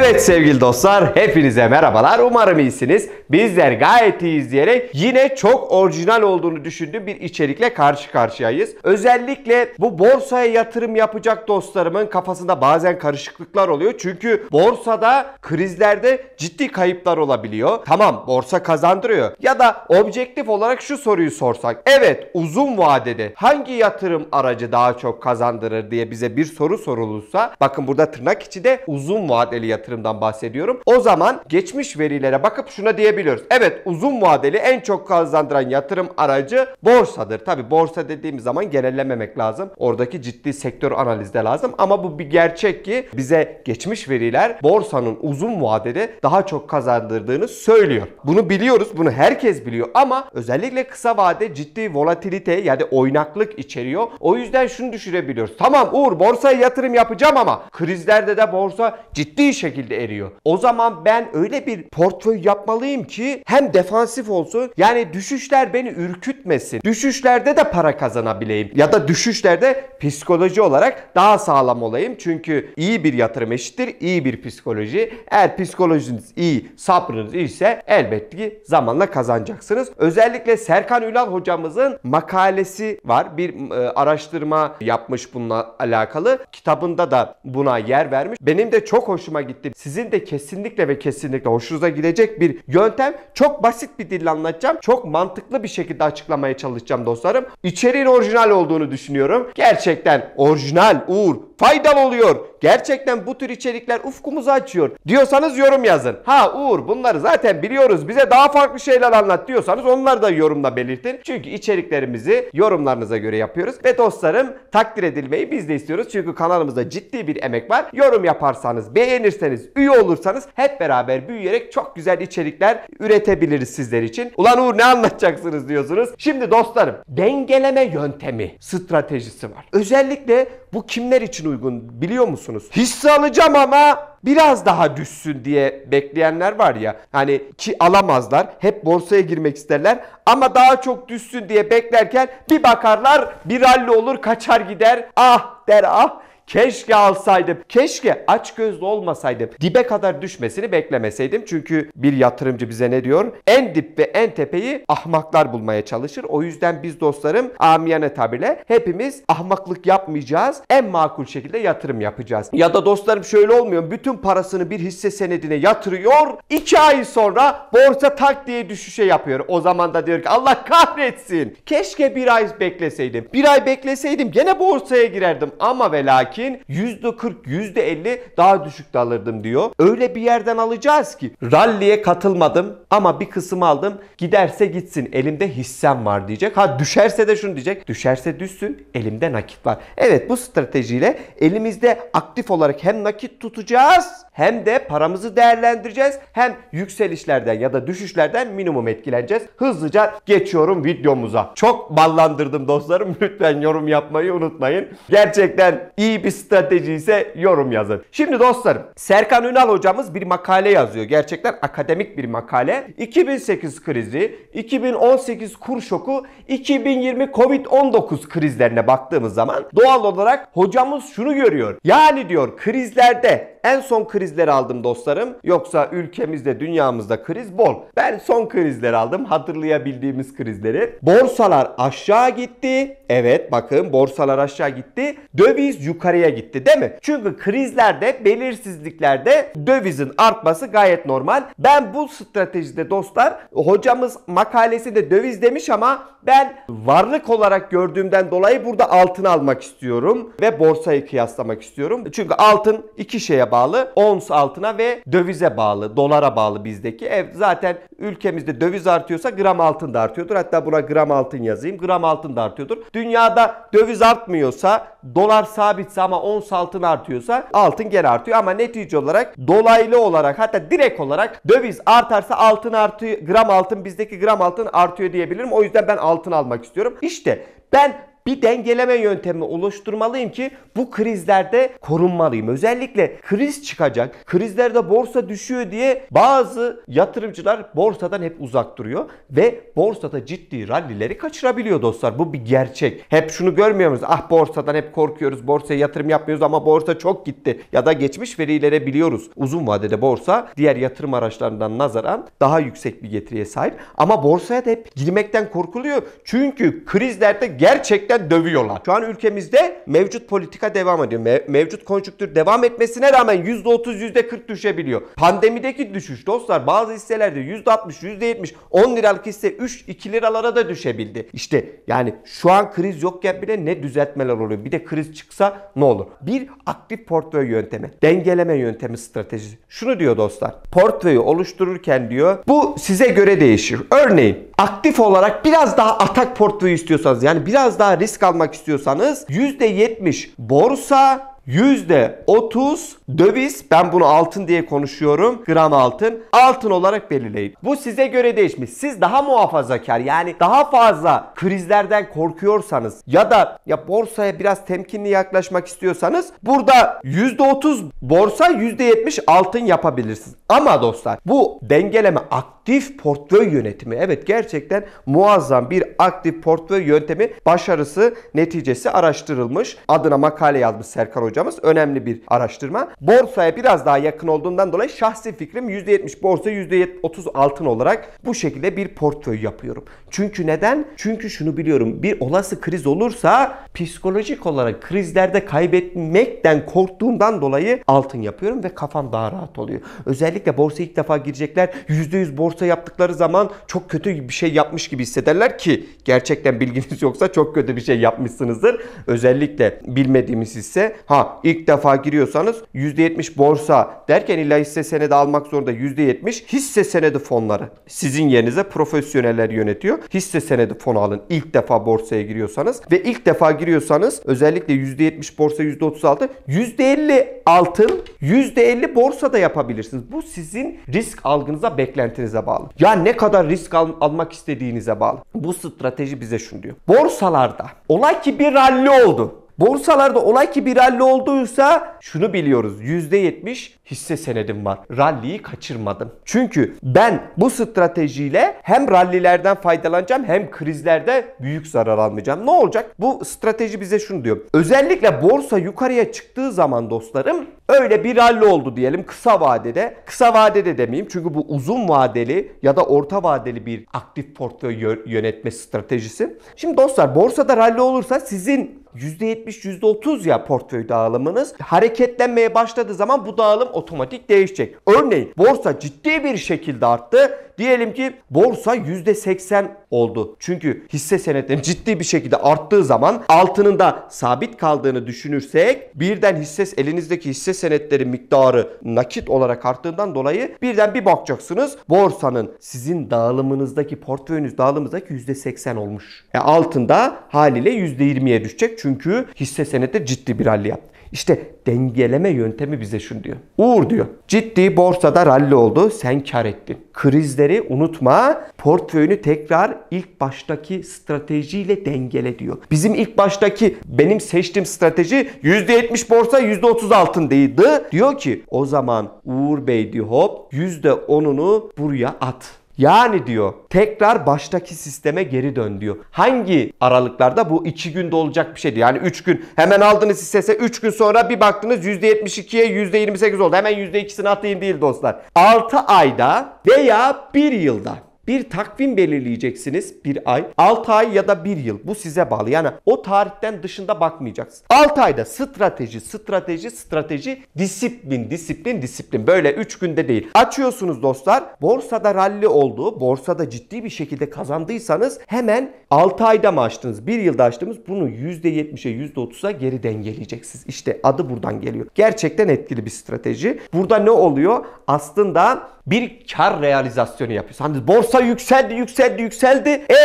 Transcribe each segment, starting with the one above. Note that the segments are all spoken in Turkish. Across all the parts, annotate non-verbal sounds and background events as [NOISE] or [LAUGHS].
Evet sevgili dostlar hepinize merhabalar. Umarım iyisiniz. Bizler gayet iyiyiz diyerek yine çok orijinal olduğunu düşündüğüm bir içerikle karşı karşıyayız. Özellikle bu borsaya yatırım yapacak dostlarımın kafasında bazen karışıklıklar oluyor. Çünkü borsada krizlerde ciddi kayıplar olabiliyor. Tamam borsa kazandırıyor. Ya da objektif olarak şu soruyu sorsak. Evet uzun vadede hangi yatırım aracı daha çok kazandırır diye bize bir soru sorulursa bakın burada tırnak içi de uzun vadeli yatırım yatırımdan bahsediyorum. O zaman geçmiş verilere bakıp şuna diyebiliyoruz. Evet uzun vadeli en çok kazandıran yatırım aracı borsadır. Tabi borsa dediğimiz zaman genellememek lazım. Oradaki ciddi sektör analizde lazım ama bu bir gerçek ki bize geçmiş veriler borsanın uzun vadede daha çok kazandırdığını söylüyor. Bunu biliyoruz. Bunu herkes biliyor ama özellikle kısa vade ciddi volatilite yani oynaklık içeriyor. O yüzden şunu düşürebiliyoruz. Tamam Uğur borsaya yatırım yapacağım ama krizlerde de borsa ciddi iş şekilde eriyor. O zaman ben öyle bir portföy yapmalıyım ki hem defansif olsun yani düşüşler beni ürkütmesin. Düşüşlerde de para kazanabileyim ya da düşüşlerde psikoloji olarak daha sağlam olayım. Çünkü iyi bir yatırım eşittir iyi bir psikoloji. Eğer psikolojiniz iyi, sabrınız ise elbette ki zamanla kazanacaksınız. Özellikle Serkan Ülal hocamızın makalesi var. Bir e, araştırma yapmış bununla alakalı. Kitabında da buna yer vermiş. Benim de çok hoşuma gitti gitti. Sizin de kesinlikle ve kesinlikle hoşunuza gidecek bir yöntem. Çok basit bir dille anlatacağım. Çok mantıklı bir şekilde açıklamaya çalışacağım dostlarım. İçeriğin orijinal olduğunu düşünüyorum. Gerçekten orijinal, uğur, faydalı oluyor. Gerçekten bu tür içerikler ufkumuzu açıyor diyorsanız yorum yazın. Ha Uğur bunları zaten biliyoruz bize daha farklı şeyler anlat diyorsanız onları da yorumla belirtin. Çünkü içeriklerimizi yorumlarınıza göre yapıyoruz. Ve dostlarım takdir edilmeyi biz de istiyoruz. Çünkü kanalımızda ciddi bir emek var. Yorum yaparsanız, beğenirseniz, üye olursanız hep beraber büyüyerek çok güzel içerikler üretebiliriz sizler için. Ulan Uğur ne anlatacaksınız diyorsunuz. Şimdi dostlarım dengeleme yöntemi stratejisi var. Özellikle bu kimler için uygun biliyor musunuz? Hisse alacağım ama biraz daha düşsün diye bekleyenler var ya. Hani ki alamazlar. Hep borsaya girmek isterler. Ama daha çok düşsün diye beklerken bir bakarlar bir ralli olur kaçar gider. Ah der ah Keşke alsaydım. Keşke aç gözlü olmasaydım. Dibe kadar düşmesini beklemeseydim. Çünkü bir yatırımcı bize ne diyor? En dip ve en tepeyi ahmaklar bulmaya çalışır. O yüzden biz dostlarım amiyane tabirle hepimiz ahmaklık yapmayacağız. En makul şekilde yatırım yapacağız. Ya da dostlarım şöyle olmuyor. Bütün parasını bir hisse senedine yatırıyor. iki ay sonra borsa tak diye düşüşe yapıyor. O zaman da diyor ki Allah kahretsin. Keşke bir ay bekleseydim. Bir ay bekleseydim gene borsaya girerdim ama ve Lakin %40, %50 daha düşük de alırdım diyor. Öyle bir yerden alacağız ki ralliye katılmadım ama bir kısım aldım. Giderse gitsin elimde hissem var diyecek. Ha düşerse de şunu diyecek. Düşerse düşsün elimde nakit var. Evet bu stratejiyle elimizde aktif olarak hem nakit tutacağız hem de paramızı değerlendireceğiz. Hem yükselişlerden ya da düşüşlerden minimum etkileneceğiz. Hızlıca geçiyorum videomuza. Çok ballandırdım dostlarım. [LAUGHS] Lütfen yorum yapmayı unutmayın. Gerçekten iyi iyi bir strateji yorum yazın. Şimdi dostlarım Serkan Ünal hocamız bir makale yazıyor. Gerçekten akademik bir makale. 2008 krizi, 2018 kur şoku, 2020 Covid-19 krizlerine baktığımız zaman doğal olarak hocamız şunu görüyor. Yani diyor krizlerde en son krizleri aldım dostlarım. Yoksa ülkemizde, dünyamızda kriz bol. Ben son krizleri aldım. Hatırlayabildiğimiz krizleri. Borsalar aşağı gitti. Evet bakın borsalar aşağı gitti. Döviz yukarı yukarıya gitti değil mi? Çünkü krizlerde, belirsizliklerde dövizin artması gayet normal. Ben bu stratejide dostlar hocamız makalesinde döviz demiş ama ben varlık olarak gördüğümden dolayı burada altın almak istiyorum ve borsayı kıyaslamak istiyorum. Çünkü altın iki şeye bağlı. Ons altına ve dövize bağlı, dolara bağlı bizdeki. Ev zaten ülkemizde döviz artıyorsa gram altın da artıyordur. Hatta buna gram altın yazayım. Gram altın da artıyordur. Dünyada döviz artmıyorsa dolar sabitse ama ons altın artıyorsa altın gene artıyor ama netice olarak dolaylı olarak hatta direkt olarak döviz artarsa altın artıyor gram altın bizdeki gram altın artıyor diyebilirim. O yüzden ben altın almak istiyorum. İşte ben bir dengeleme yöntemi oluşturmalıyım ki bu krizlerde korunmalıyım. Özellikle kriz çıkacak, krizlerde borsa düşüyor diye bazı yatırımcılar borsadan hep uzak duruyor ve borsada ciddi rallileri kaçırabiliyor dostlar. Bu bir gerçek. Hep şunu görmüyoruz, Ah borsadan hep korkuyoruz, borsaya yatırım yapmıyoruz ama borsa çok gitti. Ya da geçmiş verilere biliyoruz. Uzun vadede borsa diğer yatırım araçlarından nazaran daha yüksek bir getiriye sahip. Ama borsaya da hep girmekten korkuluyor. Çünkü krizlerde gerçekten gerçekten dövüyorlar. Şu an ülkemizde mevcut politika devam ediyor. Me- mevcut konjüktür devam etmesine rağmen %30 %40 düşebiliyor. Pandemideki düşüş dostlar bazı hisselerde %60 %70 10 liralık hisse 3 2 liralara da düşebildi. İşte yani şu an kriz yokken bile ne düzeltmeler oluyor. Bir de kriz çıksa ne olur? Bir aktif portföy yöntemi, dengeleme yöntemi stratejisi. Şunu diyor dostlar. Portföyü oluştururken diyor bu size göre değişir. Örneğin aktif olarak biraz daha atak portföyü istiyorsanız yani biraz daha risk almak istiyorsanız %70 borsa, %30 döviz ben bunu altın diye konuşuyorum gram altın altın olarak belirleyin. Bu size göre değişmiş. Siz daha muhafazakar yani daha fazla krizlerden korkuyorsanız ya da ya borsaya biraz temkinli yaklaşmak istiyorsanız burada %30 borsa %70 altın yapabilirsiniz. Ama dostlar bu dengeleme aktif aktif portföy yönetimi. Evet gerçekten muazzam bir aktif portföy yöntemi başarısı neticesi araştırılmış. Adına makale yazmış Serkan hocamız. Önemli bir araştırma. Borsaya biraz daha yakın olduğundan dolayı şahsi fikrim %70 borsa %30 altın olarak bu şekilde bir portföy yapıyorum. Çünkü neden? Çünkü şunu biliyorum. Bir olası kriz olursa psikolojik olarak krizlerde kaybetmekten korktuğumdan dolayı altın yapıyorum ve kafam daha rahat oluyor. Özellikle borsaya ilk defa girecekler %100 borsa borsa yaptıkları zaman çok kötü bir şey yapmış gibi hissederler ki gerçekten bilginiz [LAUGHS] yoksa çok kötü bir şey yapmışsınızdır. Özellikle bilmediğimiz ise ha ilk defa giriyorsanız %70 borsa derken illa hisse senedi almak zorunda %70 hisse senedi fonları sizin yerinize profesyoneller yönetiyor. Hisse senedi fonu alın ilk defa borsaya giriyorsanız ve ilk defa giriyorsanız özellikle %70 borsa %36 %50 altın %50 borsa da yapabilirsiniz. Bu sizin risk algınıza beklentinize bağlı. Ya ne kadar risk al- almak istediğinize bağlı. Bu strateji bize şunu diyor. Borsalarda olay ki bir ralli oldu. Borsalarda olay ki bir ralli olduysa şunu biliyoruz. %70 hisse senedim var. Ralliyi kaçırmadım. Çünkü ben bu stratejiyle hem rallilerden faydalanacağım hem krizlerde büyük zarar almayacağım. Ne olacak? Bu strateji bize şunu diyor. Özellikle borsa yukarıya çıktığı zaman dostlarım Öyle bir rally oldu diyelim kısa vadede. Kısa vadede demeyeyim çünkü bu uzun vadeli ya da orta vadeli bir aktif portföy yönetme stratejisi. Şimdi dostlar borsada rally olursa sizin %70, %30 ya portföy dağılımınız hareketlenmeye başladığı zaman bu dağılım otomatik değişecek. Örneğin borsa ciddi bir şekilde arttı. Diyelim ki borsa %80 oldu. Çünkü hisse senetlerinin ciddi bir şekilde arttığı zaman altının da sabit kaldığını düşünürsek birden hisse elinizdeki hisse Senetlerin miktarı nakit olarak arttığından dolayı birden bir bakacaksınız borsanın sizin dağılımınızdaki portföyünüz dağılımınızdaki %80 olmuş. E altında haliyle %20'ye düşecek çünkü hisse senette ciddi bir halli yaptı. İşte dengeleme yöntemi bize şunu diyor. Uğur diyor. Ciddi borsada ralli oldu. Sen kar ettin. Krizleri unutma. Portföyünü tekrar ilk baştaki stratejiyle dengele diyor. Bizim ilk baştaki benim seçtiğim strateji %70 borsa %30 altın değildi. Diyor ki o zaman Uğur Bey diyor hop %10'unu buraya at. Yani diyor tekrar baştaki sisteme geri dön diyor. Hangi aralıklarda bu 2 günde olacak bir şeydi. Yani 3 gün hemen aldınız hissese 3 gün sonra bir baktınız %72'ye %28 oldu. Hemen %2'sini atayım değil dostlar. 6 ayda veya 1 yılda bir takvim belirleyeceksiniz bir ay. 6 ay ya da bir yıl bu size bağlı. Yani o tarihten dışında bakmayacaksınız. 6 ayda strateji, strateji, strateji, disiplin, disiplin, disiplin. Böyle 3 günde değil. Açıyorsunuz dostlar. Borsada ralli oldu. Borsada ciddi bir şekilde kazandıysanız hemen 6 ayda mı açtınız? 1 yılda açtınız bunu %70'e %30'a geri dengeleyeceksiniz. İşte adı buradan geliyor. Gerçekten etkili bir strateji. Burada ne oluyor? Aslında bir kar realizasyonu yapıyorsunuz. Hani borsa Borsa yükseldi, yükseldi, yükseldi. E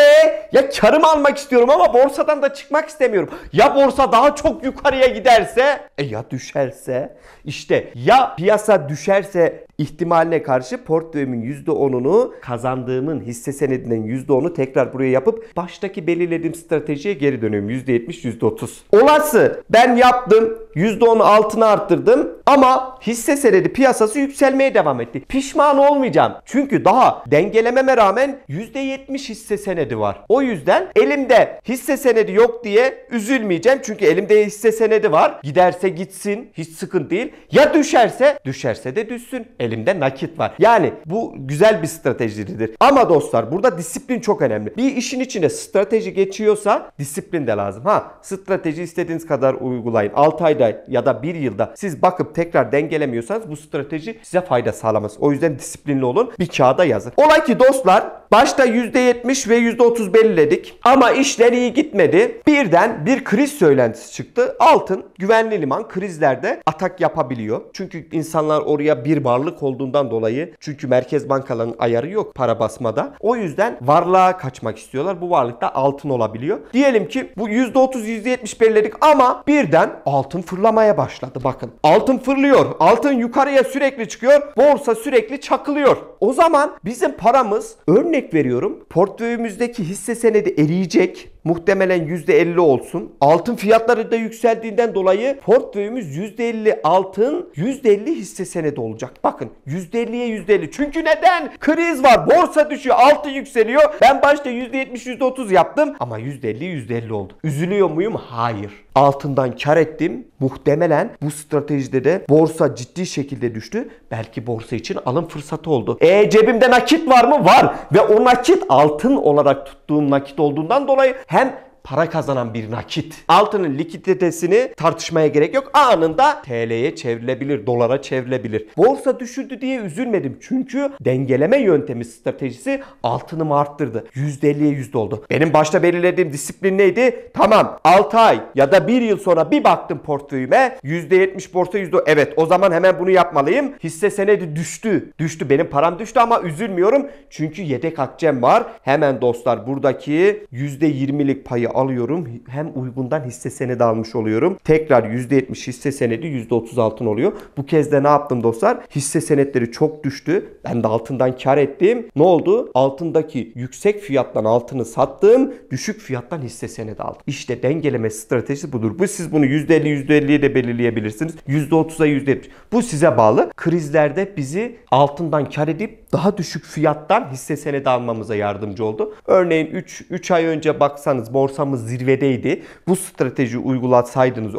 ya karım almak istiyorum ama borsadan da çıkmak istemiyorum. Ya borsa daha çok yukarıya giderse, e ya düşerse işte ya piyasa düşerse ihtimaline karşı portföyümün %10'unu kazandığımın hisse senedinden %10'u tekrar buraya yapıp baştaki belirlediğim stratejiye geri dönüyorum. %70, %30. Olası ben yaptım %10'u altına arttırdım ama hisse senedi piyasası yükselmeye devam etti. Pişman olmayacağım. Çünkü daha dengelememe rağmen %70 hisse senedi var. O yüzden elimde hisse senedi yok diye üzülmeyeceğim. Çünkü elimde hisse senedi var. Giderse gitsin. Hiç sıkıntı değil. Ya düşerse? Düşerse de düşsün. E elimde nakit var. Yani bu güzel bir stratejidir. Ama dostlar burada disiplin çok önemli. Bir işin içine strateji geçiyorsa disiplin de lazım. Ha strateji istediğiniz kadar uygulayın. 6 ayda ya da 1 yılda siz bakıp tekrar dengelemiyorsanız bu strateji size fayda sağlamaz. O yüzden disiplinli olun. Bir kağıda yazın. Olay ki dostlar başta %70 ve %30 belirledik ama işler iyi gitmedi. Birden bir kriz söylentisi çıktı. Altın güvenli liman krizlerde atak yapabiliyor. Çünkü insanlar oraya bir varlık varlık olduğundan dolayı çünkü merkez bankaların ayarı yok para basmada. O yüzden varlığa kaçmak istiyorlar. Bu varlıkta altın olabiliyor. Diyelim ki bu %30 %70 belirledik ama birden altın fırlamaya başladı bakın. Altın fırlıyor. Altın yukarıya sürekli çıkıyor. Borsa sürekli çakılıyor. O zaman bizim paramız örnek veriyorum portföyümüzdeki hisse senedi eriyecek muhtemelen %50 olsun. Altın fiyatları da yükseldiğinden dolayı portföyümüz %50 altın, %50 hisse senedi olacak. Bakın %50'ye %50. Çünkü neden? Kriz var. Borsa düşüyor. Altın yükseliyor. Ben başta %70, %30 yaptım ama %50, %50 oldu. Üzülüyor muyum? Hayır altından kar ettim. Muhtemelen bu stratejide de borsa ciddi şekilde düştü. Belki borsa için alım fırsatı oldu. E cebimde nakit var mı? Var. Ve o nakit altın olarak tuttuğum nakit olduğundan dolayı hem para kazanan bir nakit. Altının likiditesini tartışmaya gerek yok. Anında TL'ye çevrilebilir, dolara çevrilebilir. Borsa düşürdü diye üzülmedim. Çünkü dengeleme yöntemi stratejisi altınımı arttırdı. %50'ye %100 oldu. Benim başta belirlediğim disiplin neydi? Tamam 6 ay ya da 1 yıl sonra bir baktım portföyüme %70 borsa %10. Evet o zaman hemen bunu yapmalıyım. Hisse senedi düştü. Düştü benim param düştü ama üzülmüyorum. Çünkü yedek akçem var. Hemen dostlar buradaki %20'lik payı alıyorum. Hem uygundan hisse senedi almış oluyorum. Tekrar %70 hisse senedi 36 altın oluyor. Bu kez de ne yaptım dostlar? Hisse senetleri çok düştü. Ben de altından kar ettim. Ne oldu? Altındaki yüksek fiyattan altını sattım. Düşük fiyattan hisse senedi aldım. İşte dengeleme stratejisi budur. Bu siz bunu %50 %50'ye de belirleyebilirsiniz. %30'a %70. Bu size bağlı. Krizlerde bizi altından kar edip daha düşük fiyattan hisse senedi almamıza yardımcı oldu. Örneğin 3, 3 ay önce baksanız borsamız zirvedeydi. Bu strateji uygulatsaydınız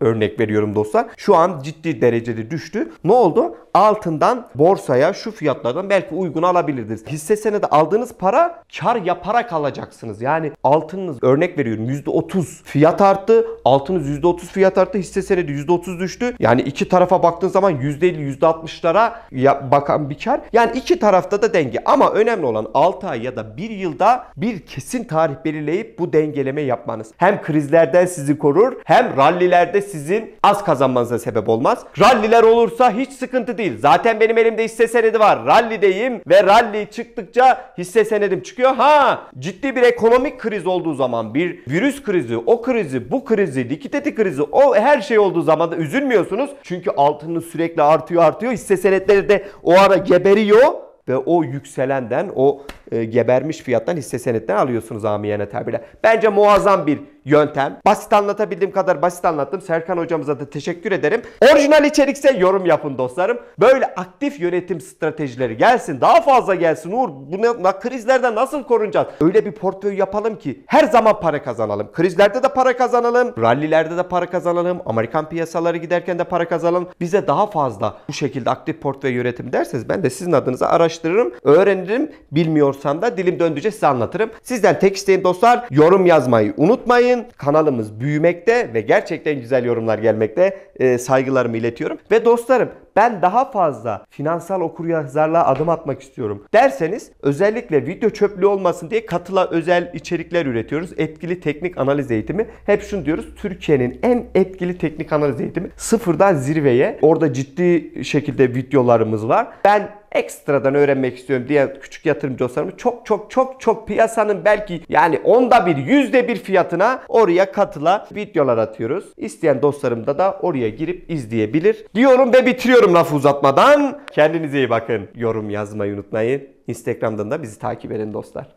örnek veriyorum dostlar. Şu an ciddi derecede düştü. Ne oldu? Altından borsaya şu fiyatlardan belki uygun alabilirdiniz. Hisse senedi aldığınız para kar yaparak alacaksınız. Yani altınız örnek veriyorum %30 fiyat arttı. Altınız %30 fiyat arttı. Hisse senedi %30 düştü. Yani iki tarafa baktığın zaman %50 %60'lara bakan bir kar. Yani iki tarafta da denge. Ama önemli olan 6 ay ya da 1 yılda bir kesin tarih belirleyip bu dengeleme yapmanız. Hem krizlerden sizi korur hem rallilerde sizin az kazanmanıza sebep olmaz. Ralliler olursa hiç sıkıntı değil. Zaten benim elimde hisse senedi var. Rallideyim ve ralli çıktıkça hisse senedim çıkıyor. Ha ciddi bir ekonomik kriz olduğu zaman bir virüs krizi, o krizi, bu krizi, likidite krizi, o her şey olduğu zaman da üzülmüyorsunuz. Çünkü altının sürekli artıyor artıyor. Hisse senetleri de o ara geberiyor ve o yükselenden o e, gebermiş fiyattan hisse senetleri alıyorsunuz amiyane tabirle. Bence muazzam bir yöntem. Basit anlatabildiğim kadar basit anlattım. Serkan hocamıza da teşekkür ederim. Orijinal içerikse yorum yapın dostlarım. Böyle aktif yönetim stratejileri gelsin. Daha fazla gelsin Uğur. Buna krizlerden nasıl korunacağız? Öyle bir portföy yapalım ki her zaman para kazanalım. Krizlerde de para kazanalım. Rallilerde de para kazanalım. Amerikan piyasaları giderken de para kazanalım. Bize daha fazla bu şekilde aktif portföy yönetim derseniz ben de sizin adınıza araştırırım, öğrenirim. Bilmiyorsa bulursam da dilim döndüğünce size anlatırım. Sizden tek isteğim dostlar yorum yazmayı unutmayın. Kanalımız büyümekte ve gerçekten güzel yorumlar gelmekte. E, saygılarımı iletiyorum. Ve dostlarım ben daha fazla finansal okuryazarlığa adım atmak istiyorum derseniz özellikle video çöplüğü olmasın diye katıla özel içerikler üretiyoruz. Etkili teknik analiz eğitimi. Hep şunu diyoruz Türkiye'nin en etkili teknik analiz eğitimi sıfırdan zirveye. Orada ciddi şekilde videolarımız var. Ben ekstradan öğrenmek istiyorum diye küçük yatırımcı olsanız çok çok çok çok piyasanın belki yani onda bir yüzde bir fiyatına oraya katıla videolar atıyoruz. İsteyen dostlarım da oraya girip izleyebilir. Diyorum ve bitiriyorum lafı uzatmadan. Kendinize iyi bakın. Yorum yazmayı unutmayın. Instagram'dan da bizi takip edin dostlar.